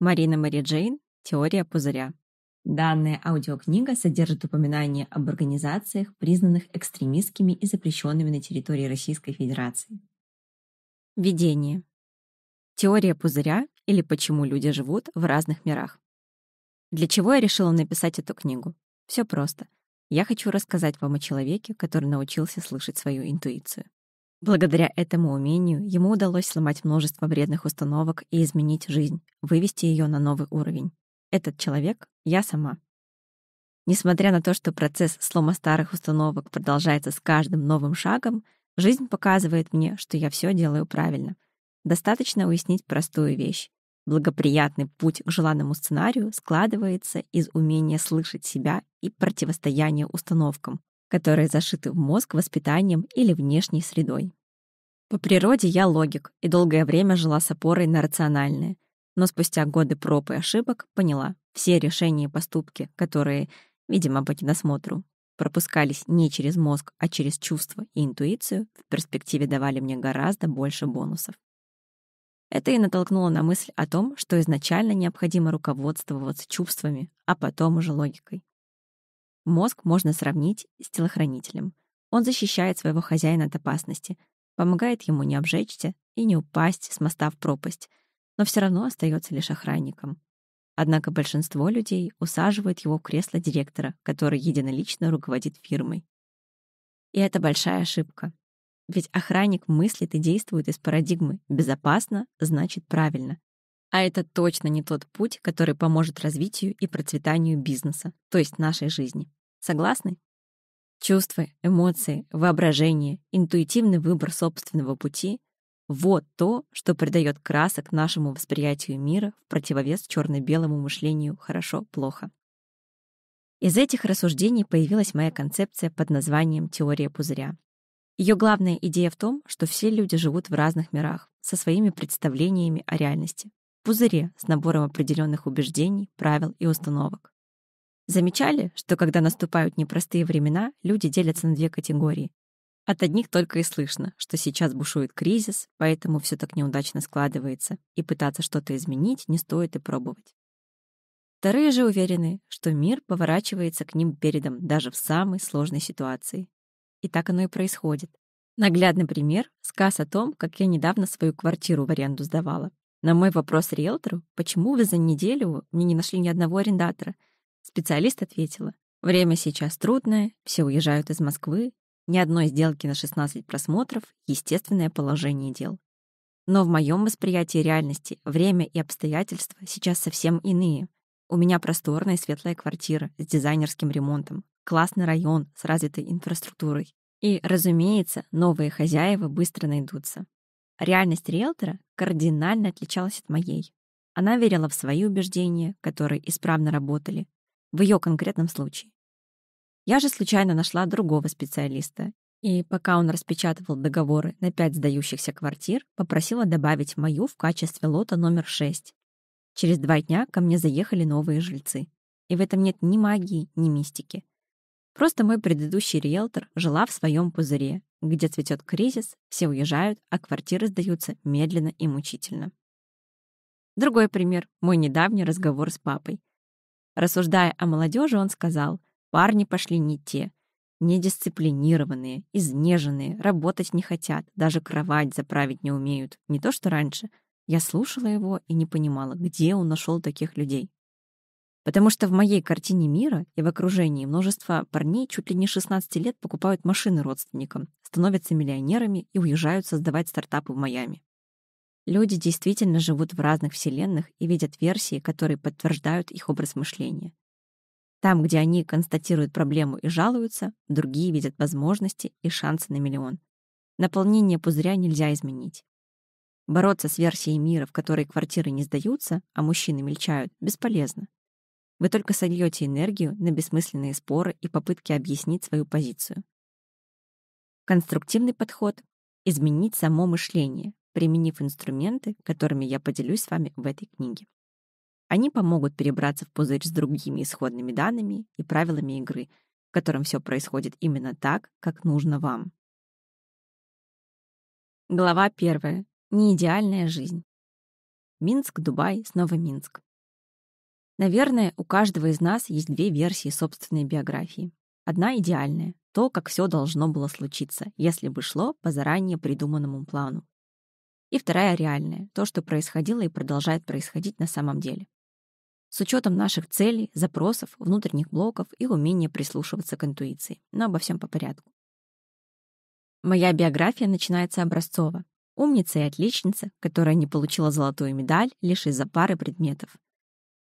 Марина Мэри Джейн «Теория пузыря». Данная аудиокнига содержит упоминания об организациях, признанных экстремистскими и запрещенными на территории Российской Федерации. Введение. Теория пузыря или почему люди живут в разных мирах. Для чего я решила написать эту книгу? Все просто. Я хочу рассказать вам о человеке, который научился слышать свою интуицию. Благодаря этому умению ему удалось сломать множество вредных установок и изменить жизнь, вывести ее на новый уровень. Этот человек — я сама. Несмотря на то, что процесс слома старых установок продолжается с каждым новым шагом, жизнь показывает мне, что я все делаю правильно. Достаточно уяснить простую вещь. Благоприятный путь к желанному сценарию складывается из умения слышать себя и противостояния установкам, которые зашиты в мозг воспитанием или внешней средой. По природе я логик и долгое время жила с опорой на рациональное — но спустя годы проб и ошибок поняла, все решения и поступки, которые, видимо, по киносмотру, пропускались не через мозг, а через чувства и интуицию, в перспективе давали мне гораздо больше бонусов. Это и натолкнуло на мысль о том, что изначально необходимо руководствоваться чувствами, а потом уже логикой. Мозг можно сравнить с телохранителем. Он защищает своего хозяина от опасности, помогает ему не обжечься и не упасть с моста в пропасть — но все равно остается лишь охранником. Однако большинство людей усаживают его в кресло директора, который единолично руководит фирмой. И это большая ошибка. Ведь охранник мыслит и действует из парадигмы «безопасно» значит правильно. А это точно не тот путь, который поможет развитию и процветанию бизнеса, то есть нашей жизни. Согласны? Чувства, эмоции, воображение, интуитивный выбор собственного пути вот то, что придает красок нашему восприятию мира в противовес черно-белому мышлению «хорошо-плохо». Из этих рассуждений появилась моя концепция под названием «теория пузыря». Ее главная идея в том, что все люди живут в разных мирах, со своими представлениями о реальности, пузыре с набором определенных убеждений, правил и установок. Замечали, что когда наступают непростые времена, люди делятся на две категории от одних только и слышно, что сейчас бушует кризис, поэтому все так неудачно складывается, и пытаться что-то изменить не стоит и пробовать. Вторые же уверены, что мир поворачивается к ним передом даже в самой сложной ситуации. И так оно и происходит. Наглядный пример — сказ о том, как я недавно свою квартиру в аренду сдавала. На мой вопрос риэлтору, почему вы за неделю мне не нашли ни одного арендатора, специалист ответила, время сейчас трудное, все уезжают из Москвы, ни одной сделки на 16 просмотров — естественное положение дел. Но в моем восприятии реальности время и обстоятельства сейчас совсем иные. У меня просторная и светлая квартира с дизайнерским ремонтом, классный район с развитой инфраструктурой. И, разумеется, новые хозяева быстро найдутся. Реальность риэлтора кардинально отличалась от моей. Она верила в свои убеждения, которые исправно работали, в ее конкретном случае. Я же случайно нашла другого специалиста. И пока он распечатывал договоры на пять сдающихся квартир, попросила добавить мою в качестве лота номер шесть. Через два дня ко мне заехали новые жильцы. И в этом нет ни магии, ни мистики. Просто мой предыдущий риэлтор жила в своем пузыре, где цветет кризис, все уезжают, а квартиры сдаются медленно и мучительно. Другой пример — мой недавний разговор с папой. Рассуждая о молодежи, он сказал — Парни пошли не те, недисциплинированные, изнеженные, работать не хотят, даже кровать заправить не умеют, не то что раньше. Я слушала его и не понимала, где он нашел таких людей. Потому что в моей картине мира и в окружении множество парней чуть ли не 16 лет покупают машины родственникам, становятся миллионерами и уезжают создавать стартапы в Майами. Люди действительно живут в разных вселенных и видят версии, которые подтверждают их образ мышления. Там, где они констатируют проблему и жалуются, другие видят возможности и шансы на миллион. Наполнение пузыря нельзя изменить. Бороться с версией мира, в которой квартиры не сдаются, а мужчины мельчают, бесполезно. Вы только сольете энергию на бессмысленные споры и попытки объяснить свою позицию. Конструктивный подход — изменить само мышление, применив инструменты, которыми я поделюсь с вами в этой книге. Они помогут перебраться в пузырь с другими исходными данными и правилами игры, в котором все происходит именно так, как нужно вам. Глава первая. Неидеальная жизнь. Минск, Дубай, снова Минск. Наверное, у каждого из нас есть две версии собственной биографии. Одна идеальная, то, как все должно было случиться, если бы шло по заранее придуманному плану. И вторая реальная, то, что происходило и продолжает происходить на самом деле с учетом наших целей, запросов, внутренних блоков и умения прислушиваться к интуиции. Но обо всем по порядку. Моя биография начинается образцово. Умница и отличница, которая не получила золотую медаль лишь из-за пары предметов.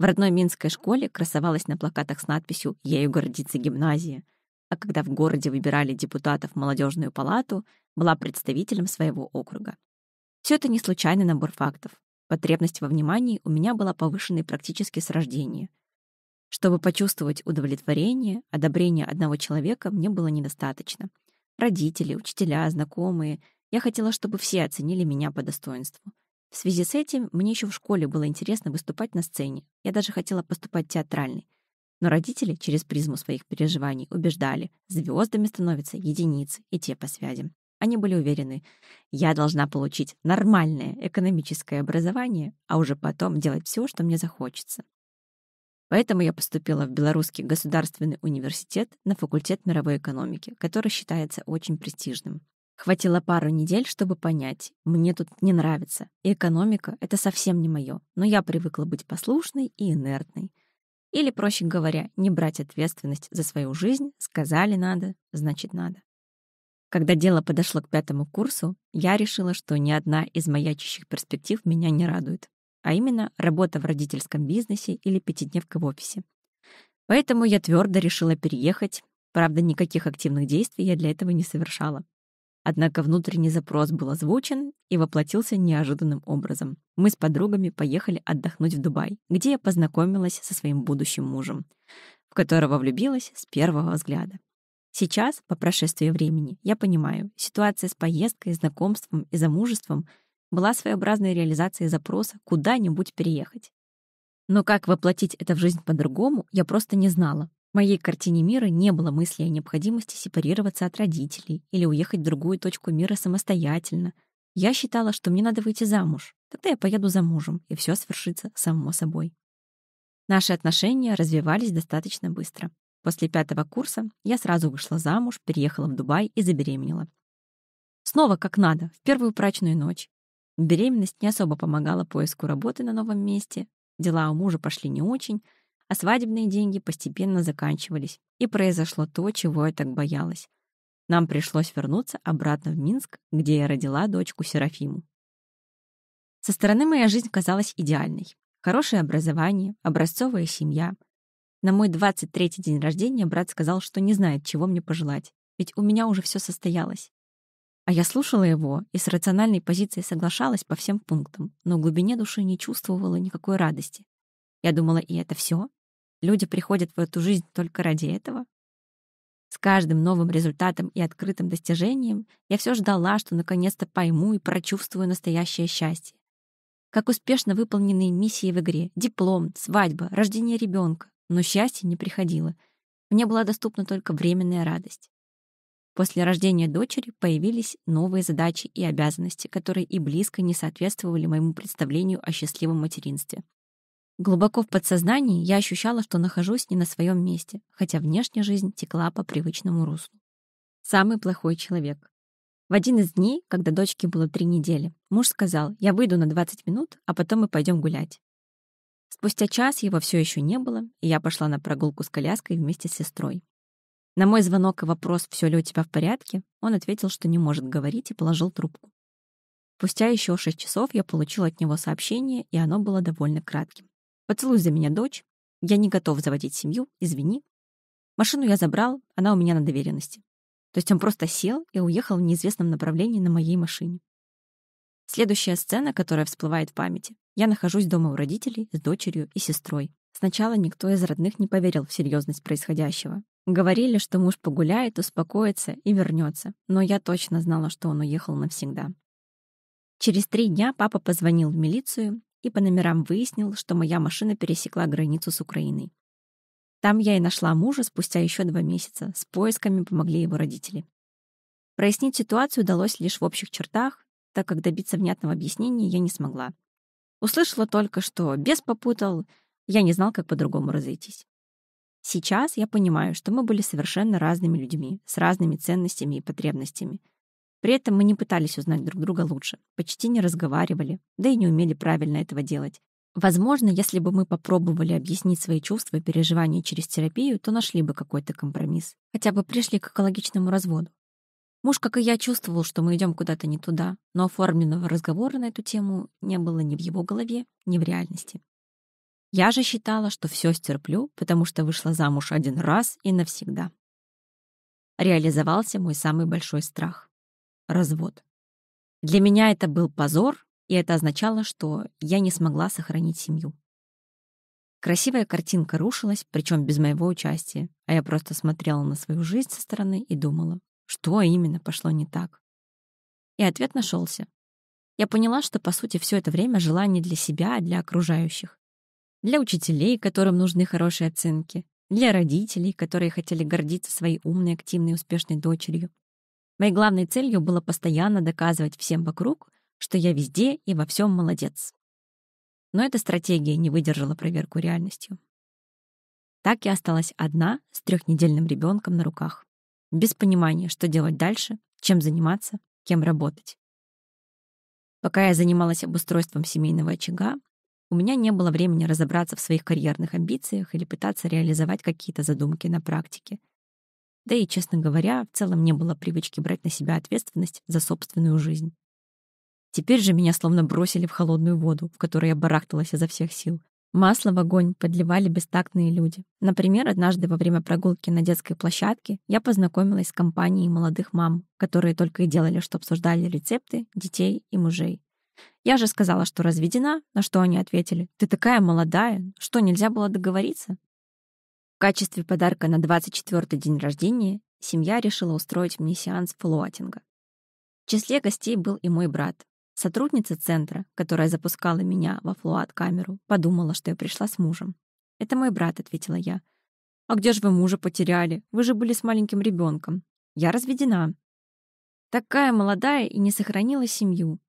В родной минской школе красовалась на плакатах с надписью «Ею гордится гимназия», а когда в городе выбирали депутатов в молодежную палату, была представителем своего округа. Все это не случайный набор фактов. Потребность во внимании у меня была повышенной практически с рождения. Чтобы почувствовать удовлетворение, одобрение одного человека мне было недостаточно. Родители, учителя, знакомые. Я хотела, чтобы все оценили меня по достоинству. В связи с этим мне еще в школе было интересно выступать на сцене. Я даже хотела поступать в театральный. Но родители через призму своих переживаний убеждали, звездами становятся единицы и те по связям. Они были уверены, я должна получить нормальное экономическое образование, а уже потом делать все, что мне захочется. Поэтому я поступила в Белорусский государственный университет на факультет мировой экономики, который считается очень престижным. Хватило пару недель, чтобы понять, мне тут не нравится, и экономика — это совсем не мое, но я привыкла быть послушной и инертной. Или, проще говоря, не брать ответственность за свою жизнь, сказали надо, значит надо. Когда дело подошло к пятому курсу, я решила, что ни одна из маячащих перспектив меня не радует, а именно работа в родительском бизнесе или пятидневка в офисе. Поэтому я твердо решила переехать, правда, никаких активных действий я для этого не совершала. Однако внутренний запрос был озвучен и воплотился неожиданным образом. Мы с подругами поехали отдохнуть в Дубай, где я познакомилась со своим будущим мужем, в которого влюбилась с первого взгляда. Сейчас, по прошествии времени, я понимаю, ситуация с поездкой, знакомством и замужеством была своеобразной реализацией запроса куда-нибудь переехать. Но как воплотить это в жизнь по-другому, я просто не знала. В моей картине мира не было мысли о необходимости сепарироваться от родителей или уехать в другую точку мира самостоятельно. Я считала, что мне надо выйти замуж. Тогда я поеду за мужем, и все свершится само собой. Наши отношения развивались достаточно быстро. После пятого курса я сразу вышла замуж, переехала в Дубай и забеременела. Снова как надо, в первую прачную ночь. Беременность не особо помогала поиску работы на новом месте, дела у мужа пошли не очень, а свадебные деньги постепенно заканчивались, и произошло то, чего я так боялась. Нам пришлось вернуться обратно в Минск, где я родила дочку Серафиму. Со стороны моя жизнь казалась идеальной. Хорошее образование, образцовая семья — на мой 23-й день рождения брат сказал, что не знает, чего мне пожелать, ведь у меня уже все состоялось. А я слушала его и с рациональной позиции соглашалась по всем пунктам, но в глубине души не чувствовала никакой радости. Я думала, и это все? Люди приходят в эту жизнь только ради этого? С каждым новым результатом и открытым достижением я все ждала, что наконец-то пойму и прочувствую настоящее счастье. Как успешно выполненные миссии в игре, диплом, свадьба, рождение ребенка, но счастье не приходило. Мне была доступна только временная радость. После рождения дочери появились новые задачи и обязанности, которые и близко не соответствовали моему представлению о счастливом материнстве. Глубоко в подсознании я ощущала, что нахожусь не на своем месте, хотя внешняя жизнь текла по привычному руслу. Самый плохой человек. В один из дней, когда дочке было три недели, муж сказал, я выйду на 20 минут, а потом мы пойдем гулять. Спустя час его все еще не было, и я пошла на прогулку с коляской вместе с сестрой. На мой звонок и вопрос «Все ли у тебя в порядке?» он ответил, что не может говорить, и положил трубку. Спустя еще шесть часов я получила от него сообщение, и оно было довольно кратким. «Поцелуй за меня, дочь. Я не готов заводить семью, извини. Машину я забрал, она у меня на доверенности». То есть он просто сел и уехал в неизвестном направлении на моей машине. Следующая сцена, которая всплывает в памяти. Я нахожусь дома у родителей с дочерью и сестрой. Сначала никто из родных не поверил в серьезность происходящего. Говорили, что муж погуляет, успокоится и вернется, но я точно знала, что он уехал навсегда. Через три дня папа позвонил в милицию и по номерам выяснил, что моя машина пересекла границу с Украиной. Там я и нашла мужа спустя еще два месяца. С поисками помогли его родители. Прояснить ситуацию удалось лишь в общих чертах так как добиться внятного объяснения я не смогла. Услышала только, что бес попутал, я не знал, как по-другому разойтись. Сейчас я понимаю, что мы были совершенно разными людьми, с разными ценностями и потребностями. При этом мы не пытались узнать друг друга лучше, почти не разговаривали, да и не умели правильно этого делать. Возможно, если бы мы попробовали объяснить свои чувства и переживания через терапию, то нашли бы какой-то компромисс. Хотя бы пришли к экологичному разводу. Муж, как и я, чувствовал, что мы идем куда-то не туда, но оформленного разговора на эту тему не было ни в его голове, ни в реальности. Я же считала, что все стерплю, потому что вышла замуж один раз и навсегда. Реализовался мой самый большой страх — развод. Для меня это был позор, и это означало, что я не смогла сохранить семью. Красивая картинка рушилась, причем без моего участия, а я просто смотрела на свою жизнь со стороны и думала, что именно пошло не так? И ответ нашелся. Я поняла, что, по сути, все это время жила не для себя, а для окружающих. Для учителей, которым нужны хорошие оценки. Для родителей, которые хотели гордиться своей умной, активной, успешной дочерью. Моей главной целью было постоянно доказывать всем вокруг, что я везде и во всем молодец. Но эта стратегия не выдержала проверку реальностью. Так я осталась одна с трехнедельным ребенком на руках без понимания, что делать дальше, чем заниматься, кем работать. Пока я занималась обустройством семейного очага, у меня не было времени разобраться в своих карьерных амбициях или пытаться реализовать какие-то задумки на практике. Да и, честно говоря, в целом не было привычки брать на себя ответственность за собственную жизнь. Теперь же меня словно бросили в холодную воду, в которой я барахталась изо всех сил, Масло в огонь подливали бестактные люди. Например, однажды во время прогулки на детской площадке я познакомилась с компанией молодых мам, которые только и делали, что обсуждали рецепты детей и мужей. Я же сказала, что разведена, на что они ответили, «Ты такая молодая, что, нельзя было договориться?» В качестве подарка на 24-й день рождения семья решила устроить мне сеанс флоатинга. В числе гостей был и мой брат. Сотрудница центра, которая запускала меня во флуат-камеру, подумала, что я пришла с мужем. «Это мой брат», — ответила я. «А где же вы мужа потеряли? Вы же были с маленьким ребенком. Я разведена». Такая молодая и не сохранила семью.